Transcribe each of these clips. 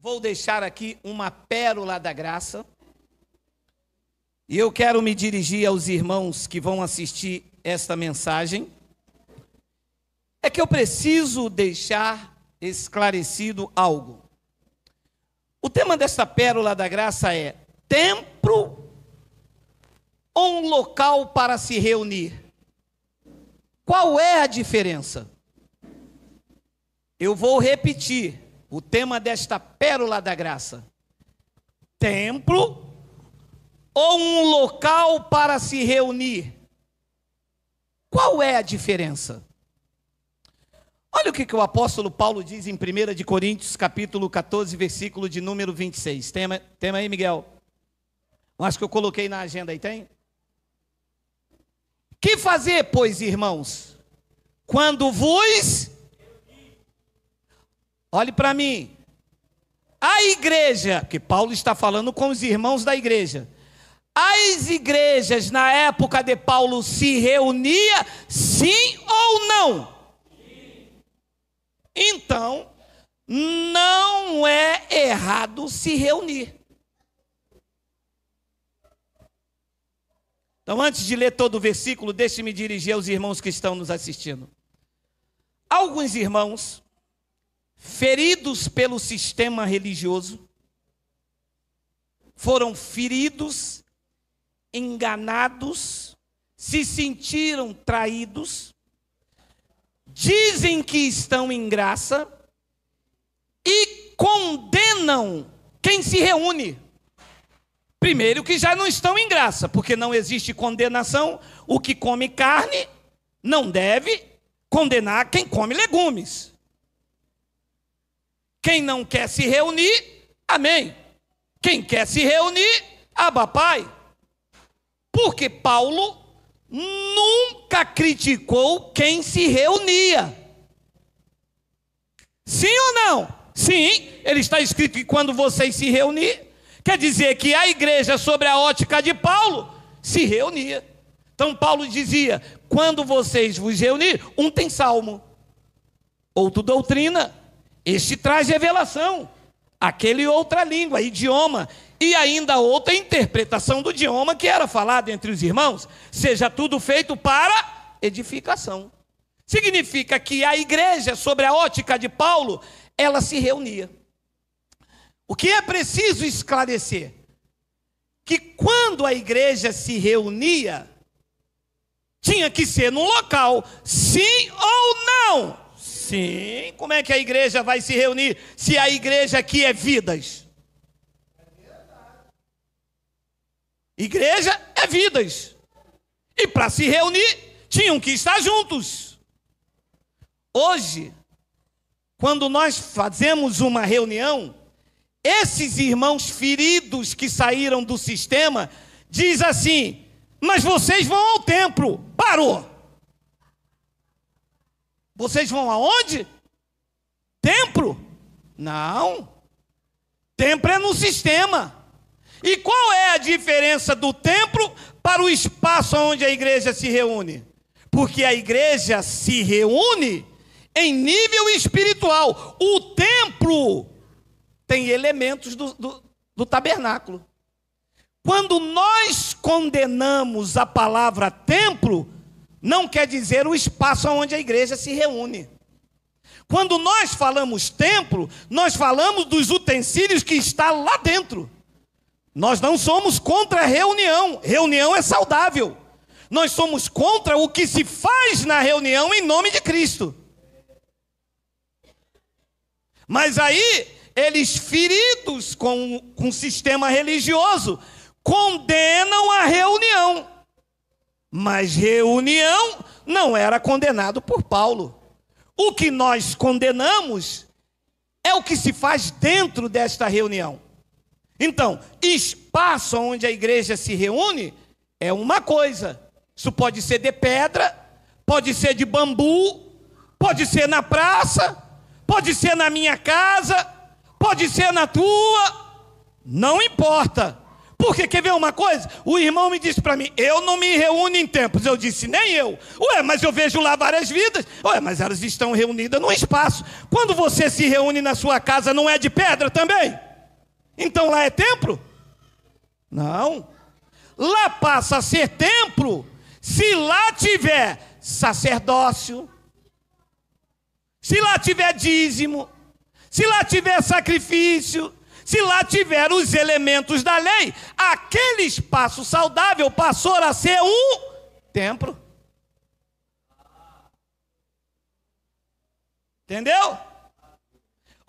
vou deixar aqui uma pérola da graça. E eu quero me dirigir aos irmãos que vão assistir esta mensagem. É que eu preciso deixar esclarecido algo. O tema desta pérola da graça é templo ou um local para se reunir. Qual é a diferença? Eu vou repetir o tema desta pérola da graça: templo ou um local para se reunir? Qual é a diferença? Olha o que, que o apóstolo Paulo diz em 1 de Coríntios, capítulo 14, versículo de número 26. Tema, tema aí, Miguel. Acho que eu coloquei na agenda aí, tem? Que fazer, pois, irmãos, quando vos Olhe para mim. A igreja, que Paulo está falando com os irmãos da igreja. As igrejas na época de Paulo se reunia sim ou não? Então, não é errado se reunir. Então, antes de ler todo o versículo, deixe-me dirigir aos irmãos que estão nos assistindo. Alguns irmãos feridos pelo sistema religioso, foram feridos, enganados, se sentiram traídos, dizem que estão em graça e condenam quem se reúne. Primeiro, que já não estão em graça, porque não existe condenação. O que come carne não deve condenar quem come legumes. Quem não quer se reunir, amém. Quem quer se reunir, abapai. Porque Paulo nunca criticou quem se reunia. Sim ou não? Sim, ele está escrito que quando vocês se reunir, quer dizer que a igreja, sobre a ótica de Paulo, se reunia. Então Paulo dizia: quando vocês vos reunir, um tem salmo, outro doutrina, este traz revelação, aquele outra língua, idioma, e ainda outra interpretação do idioma que era falado entre os irmãos, seja tudo feito para edificação. Significa que a igreja, sobre a ótica de Paulo, ela se reunia. O que é preciso esclarecer? Que quando a igreja se reunia, tinha que ser num local, sim ou não, Sim, como é que a igreja vai se reunir se a igreja aqui é vidas? Igreja é vidas. E para se reunir, tinham que estar juntos. Hoje, quando nós fazemos uma reunião, esses irmãos feridos que saíram do sistema diz assim: "Mas vocês vão ao templo". Parou. Vocês vão aonde? Templo? Não. Templo é no sistema. E qual é a diferença do templo para o espaço onde a igreja se reúne? Porque a igreja se reúne em nível espiritual. O templo tem elementos do, do, do tabernáculo. Quando nós condenamos a palavra templo, não quer dizer o espaço onde a igreja se reúne. Quando nós falamos templo, nós falamos dos utensílios que está lá dentro. Nós não somos contra a reunião. Reunião é saudável. Nós somos contra o que se faz na reunião em nome de Cristo. Mas aí, eles feridos com, com o sistema religioso, condenam a reunião. Mas reunião não era condenado por Paulo. O que nós condenamos é o que se faz dentro desta reunião. Então, espaço onde a igreja se reúne é uma coisa. Isso pode ser de pedra, pode ser de bambu, pode ser na praça, pode ser na minha casa, pode ser na tua, não importa. Porque quer ver uma coisa? O irmão me disse para mim: eu não me reúno em tempos. Eu disse: nem eu. Ué, mas eu vejo lá várias vidas. Ué, mas elas estão reunidas num espaço. Quando você se reúne na sua casa, não é de pedra também? Então lá é templo? Não. Lá passa a ser templo se lá tiver sacerdócio, se lá tiver dízimo, se lá tiver sacrifício, se lá tiver os elementos da lei, aquele espaço saudável passou a ser um templo. Entendeu?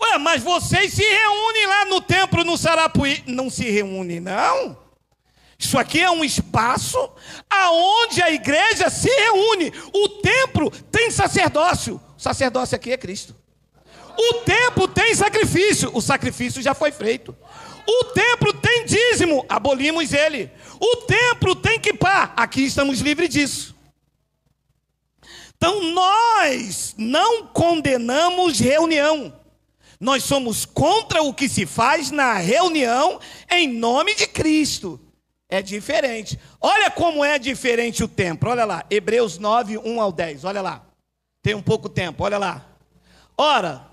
Ué, mas vocês se reúnem lá no templo no Sarapuí. Não se reúne, não. Isso aqui é um espaço aonde a igreja se reúne. O templo tem sacerdócio. O sacerdócio aqui é Cristo. O templo tem sacrifício, o sacrifício já foi feito. O templo tem dízimo, abolimos ele. O templo tem que pá, aqui estamos livres disso. Então nós não condenamos reunião. Nós somos contra o que se faz na reunião em nome de Cristo. É diferente. Olha como é diferente o templo. Olha lá, Hebreus 9, 1 ao 10. Olha lá. Tem um pouco tempo, olha lá. Ora,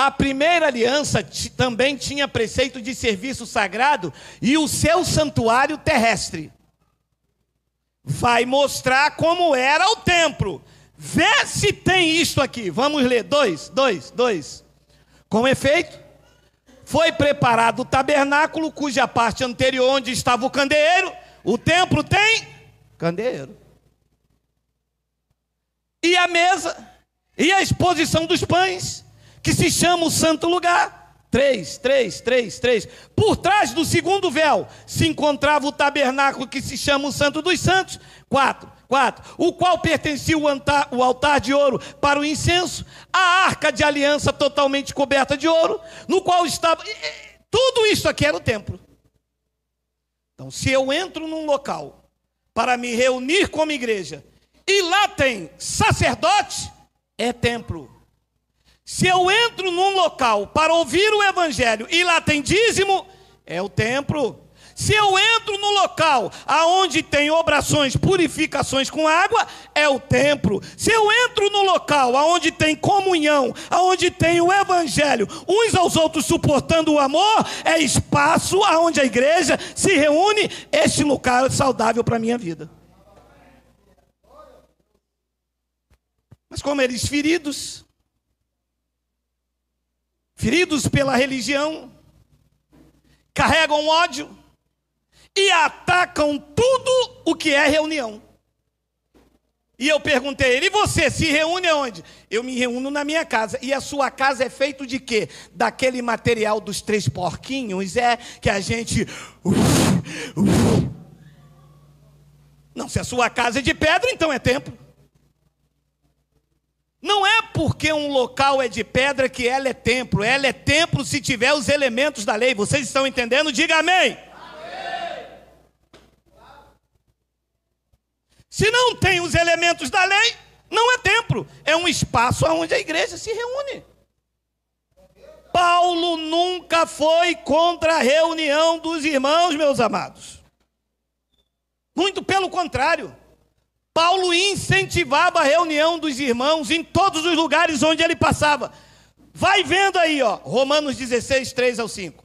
a primeira aliança também tinha preceito de serviço sagrado e o seu santuário terrestre. Vai mostrar como era o templo. Vê se tem isto aqui. Vamos ler. Dois, dois, dois. Com efeito, foi preparado o tabernáculo, cuja parte anterior, onde estava o candeeiro, o templo tem candeeiro. E a mesa, e a exposição dos pães, que se chama o santo lugar. Três, três, três, três. Por trás do segundo véu se encontrava o tabernáculo que se chama o Santo dos Santos. Quatro, quatro. O qual pertencia o altar, o altar de ouro para o incenso, a arca de aliança totalmente coberta de ouro, no qual estava. Tudo isso aqui era o templo. Então, se eu entro num local para me reunir como igreja e lá tem sacerdote, é templo. Se eu entro num local para ouvir o evangelho e lá tem dízimo, é o templo. Se eu entro no local aonde tem obrações, purificações com água, é o templo. Se eu entro no local aonde tem comunhão, aonde tem o evangelho, uns aos outros suportando o amor, é espaço aonde a igreja se reúne, este lugar é saudável para a minha vida. Mas como eles feridos, feridos pela religião, carregam ódio e atacam tudo o que é reunião. E eu perguntei a ele: e você se reúne onde? Eu me reúno na minha casa. E a sua casa é feito de quê? Daquele material dos três porquinhos, é que a gente. Uf, uf. Não, se a sua casa é de pedra, então é templo. Não é porque um local é de pedra que ela é templo. Ela é templo se tiver os elementos da lei. Vocês estão entendendo? Diga amém. amém. Se não tem os elementos da lei, não é templo. É um espaço onde a igreja se reúne. Paulo nunca foi contra a reunião dos irmãos, meus amados. Muito pelo contrário. Paulo incentivava a reunião dos irmãos em todos os lugares onde ele passava. Vai vendo aí, ó, Romanos 16, 3 ao 5.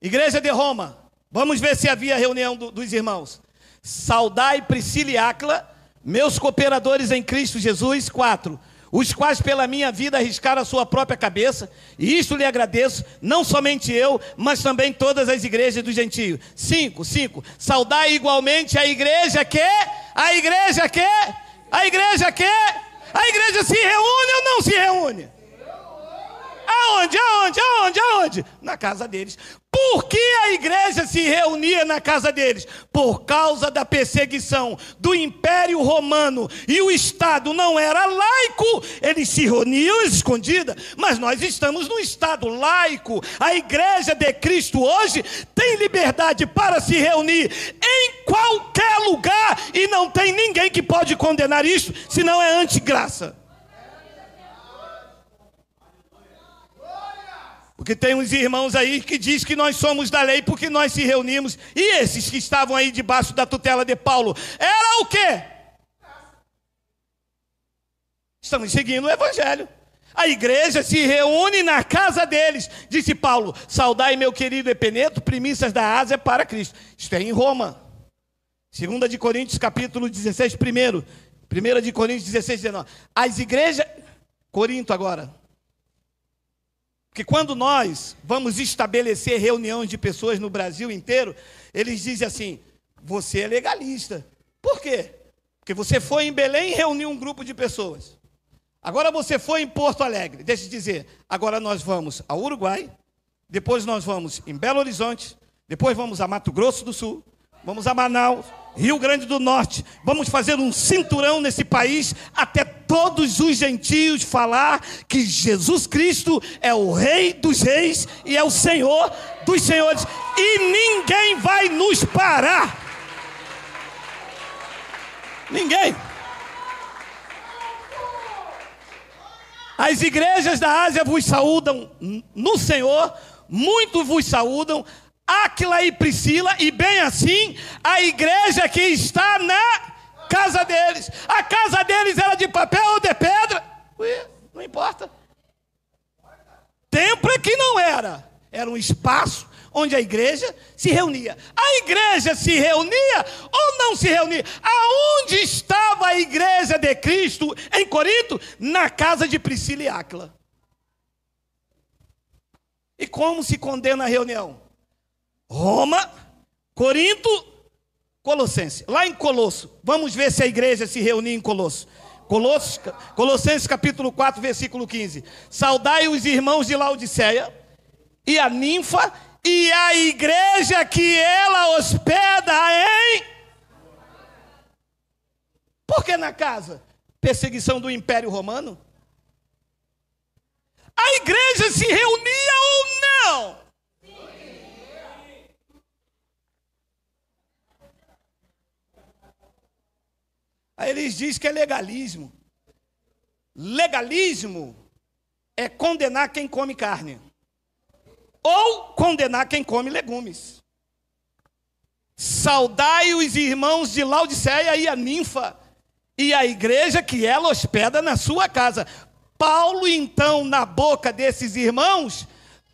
Igreja de Roma, vamos ver se havia reunião do, dos irmãos. Saudai Priscila e Acla, meus cooperadores em Cristo Jesus. 4 os quais pela minha vida arriscaram a sua própria cabeça, e isto lhe agradeço, não somente eu, mas também todas as igrejas do gentio. Cinco, cinco. Saudai igualmente a igreja que a igreja que a igreja que a igreja se reúne ou não se reúne? Aonde? Aonde? Aonde? Aonde? Na casa deles. Por que a igreja se reunia na casa deles? Por causa da perseguição do Império Romano e o Estado não era laico, eles se reuniam escondida, mas nós estamos num Estado laico. A igreja de Cristo hoje tem liberdade para se reunir em qualquer lugar e não tem ninguém que pode condenar isso, senão é antigraça. Porque tem uns irmãos aí que diz que nós somos da lei porque nós se reunimos. E esses que estavam aí debaixo da tutela de Paulo, era o quê? Estamos seguindo o evangelho. A igreja se reúne na casa deles, disse Paulo: Saudai meu querido Epeneto, primícias da Ásia para Cristo. Isto é em Roma. 2 de Coríntios capítulo 16, primeiro. 1 de Coríntios 16, 19. As igrejas Corinto agora que quando nós vamos estabelecer reuniões de pessoas no Brasil inteiro, eles dizem assim: você é legalista. Por quê? Porque você foi em Belém e reuniu um grupo de pessoas. Agora você foi em Porto Alegre, deixa eu dizer. Agora nós vamos ao Uruguai, depois nós vamos em Belo Horizonte, depois vamos a Mato Grosso do Sul, vamos a Manaus, Rio Grande do Norte. Vamos fazer um cinturão nesse país até todos os gentios falar que Jesus Cristo é o Rei dos Reis e é o Senhor dos Senhores, e ninguém vai nos parar. Ninguém. As igrejas da Ásia vos saúdam no Senhor, muito vos saúdam, Aquila e Priscila, e bem assim a igreja que está na casa deles. A casa deles era de papel ou de pedra. não importa. Templo é que não era. Era um espaço onde a igreja se reunia. A igreja se reunia ou não se reunia? Aonde estava a igreja de Cristo em Corinto? Na casa de Priscila e Áquila. E como se condena a reunião? Roma, Corinto Colossenses, lá em Colosso, vamos ver se a igreja se reuniu em Colosso. Colosso, Colossenses capítulo 4, versículo 15. Saudai os irmãos de Laodiceia e a ninfa e a igreja que ela hospeda em. Por que na casa? Perseguição do Império Romano? A igreja se reunia ou não? diz que é legalismo. Legalismo é condenar quem come carne ou condenar quem come legumes. Saudai os irmãos de Laodiceia e a ninfa e a igreja que ela hospeda na sua casa. Paulo, então, na boca desses irmãos,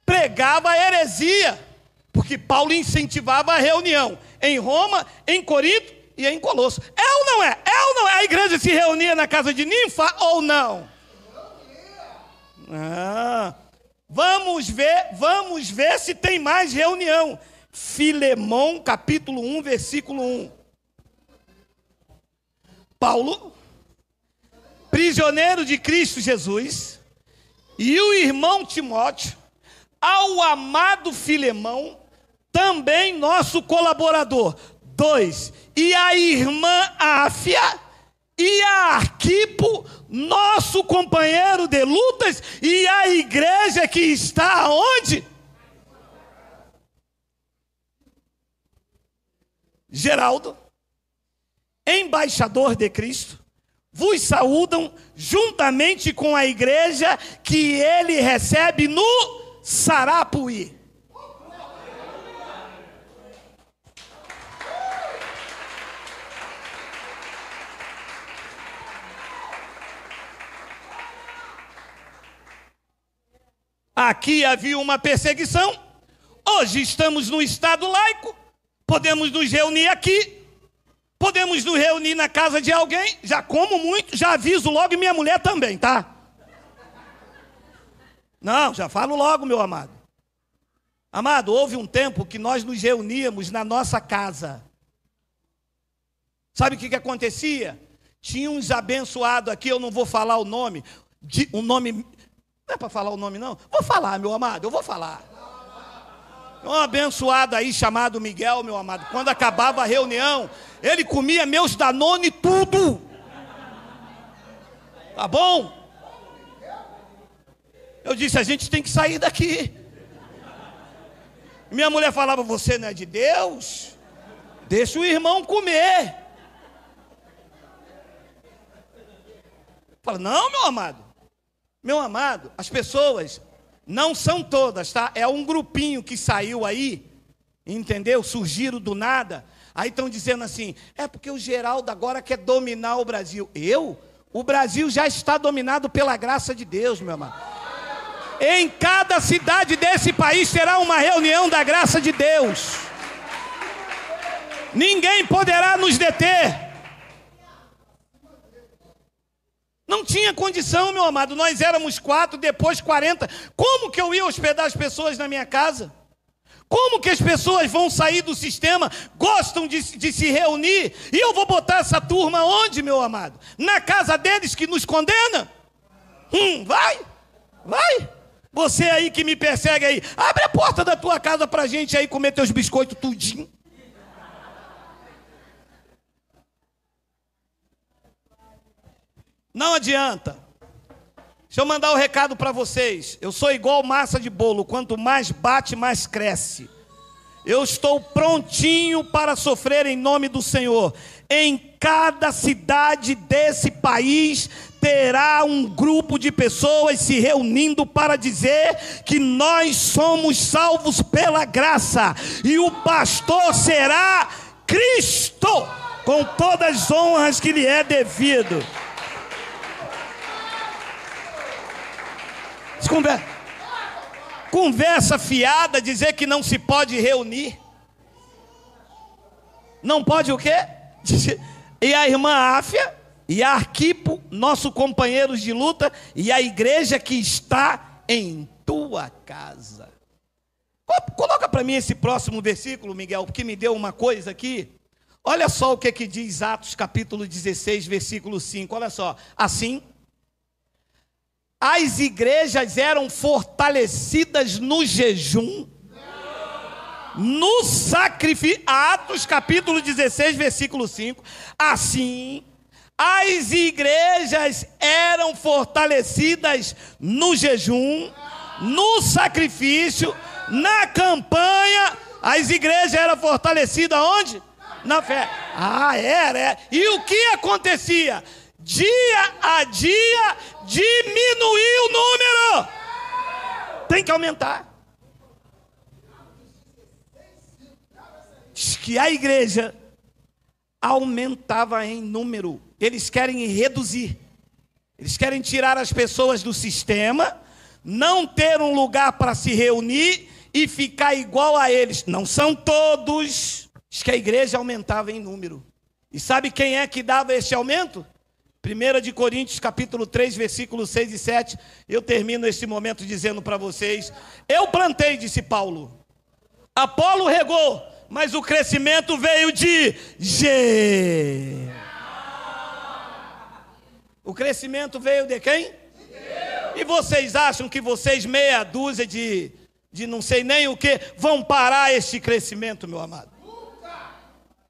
pregava a heresia, porque Paulo incentivava a reunião em Roma, em Corinto e em Colosso. É ou não é? É ou não? A igreja se reunia na casa de ninfa ou não? Ah, vamos ver, vamos ver se tem mais reunião. Filemão capítulo 1, versículo 1. Paulo, prisioneiro de Cristo Jesus, e o irmão Timóteo, ao amado Filemão, também nosso colaborador. 2. E a irmã Áfia e a Arquipo, nosso companheiro de lutas, e a igreja que está onde? Geraldo, embaixador de Cristo, vos saúdam juntamente com a igreja que ele recebe no Sarapuí. Aqui havia uma perseguição. Hoje estamos no Estado laico. Podemos nos reunir aqui. Podemos nos reunir na casa de alguém. Já como muito, já aviso logo e minha mulher também, tá? Não, já falo logo, meu amado. Amado, houve um tempo que nós nos reuníamos na nossa casa. Sabe o que, que acontecia? Tinha uns abençoados aqui, eu não vou falar o nome, de, um nome não é para falar o nome, não? Vou falar, meu amado, eu vou falar. Um abençoado aí chamado Miguel, meu amado. Quando acabava a reunião, ele comia meus Danone tudo. Tá bom? Eu disse, a gente tem que sair daqui. Minha mulher falava, você não é de Deus? Deixa o irmão comer. Fala, não, meu amado. Meu amado, as pessoas não são todas, tá? É um grupinho que saiu aí, entendeu? Surgiram do nada. Aí estão dizendo assim: é porque o Geraldo agora quer dominar o Brasil. Eu? O Brasil já está dominado pela graça de Deus, meu amado. Em cada cidade desse país terá uma reunião da graça de Deus. Ninguém poderá nos deter. Não tinha condição, meu amado. Nós éramos quatro, depois quarenta. Como que eu ia hospedar as pessoas na minha casa? Como que as pessoas vão sair do sistema, gostam de, de, se reunir, e eu vou botar essa turma onde, meu amado? Na casa deles que nos condena? Hum, vai, vai. Você aí que me persegue aí, abre a porta da tua casa para gente aí comer teus biscoitos tudinho. Não adianta. Deixa eu mandar o um recado para vocês. Eu sou igual massa de bolo, quanto mais bate, mais cresce. Eu estou prontinho para sofrer em nome do Senhor. Em cada cidade desse país terá um grupo de pessoas se reunindo para dizer que nós somos salvos pela graça e o pastor será Cristo, com todas as honras que lhe é devido. Conversa, conversa fiada dizer que não se pode reunir. Não pode o quê? E a irmã Áfia e a Arquipo, nossos companheiros de luta, e a igreja que está em tua casa. Coloca para mim esse próximo versículo, Miguel, que me deu uma coisa aqui. Olha só o que, que diz Atos capítulo 16, versículo 5. Olha só. Assim, as igrejas eram fortalecidas no jejum, no sacrifício. Atos capítulo 16, versículo 5. Assim, as igrejas eram fortalecidas no jejum, no sacrifício, na campanha. As igrejas eram fortalecidas onde? Na fé. Ah, era, era. É. E o que acontecia? dia a dia, diminuir o número. Tem que aumentar. Diz que a igreja aumentava em número. Eles querem reduzir. Eles querem tirar as pessoas do sistema, não ter um lugar para se reunir e ficar igual a eles. Não são todos. Diz que a igreja aumentava em número. E sabe quem é que dava esse aumento? 1 de Coríntios, capítulo 3, versículos 6 e 7, eu termino esse momento dizendo para vocês: Eu plantei, disse Paulo. Apolo regou, mas o crescimento veio de G. O crescimento veio de quem? e vocês acham que vocês meia dúzia de de não sei nem o que vão parar este crescimento, meu amado?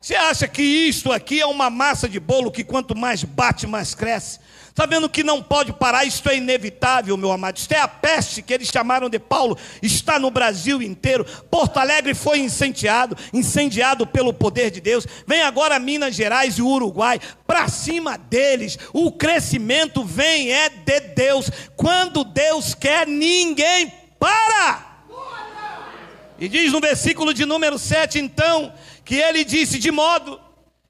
Você acha que isto aqui é uma massa de bolo que quanto mais bate, mais cresce? Está vendo que não pode parar, isto é inevitável, meu amado. Isto é a peste que eles chamaram de Paulo, está no Brasil inteiro. Porto Alegre foi incendiado, incendiado pelo poder de Deus. Vem agora Minas Gerais e Uruguai, para cima deles. O crescimento vem é de Deus. Quando Deus quer, ninguém para. E diz no versículo de número 7, então, que ele disse: de modo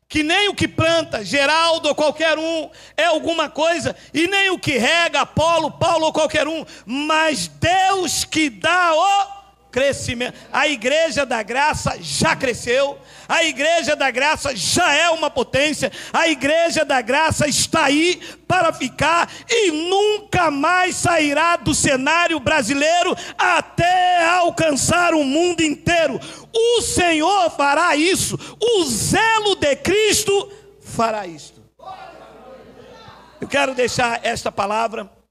que nem o que planta, Geraldo ou qualquer um, é alguma coisa, e nem o que rega, Apolo, Paulo ou qualquer um, mas Deus que dá o crescimento. A igreja da graça já cresceu, a igreja da graça já é uma potência, a igreja da graça está aí para ficar e nunca mais sairá do cenário brasileiro até alcançar o mundo inteiro. O Senhor fará isso, o zelo de Cristo fará isto. Eu quero deixar esta palavra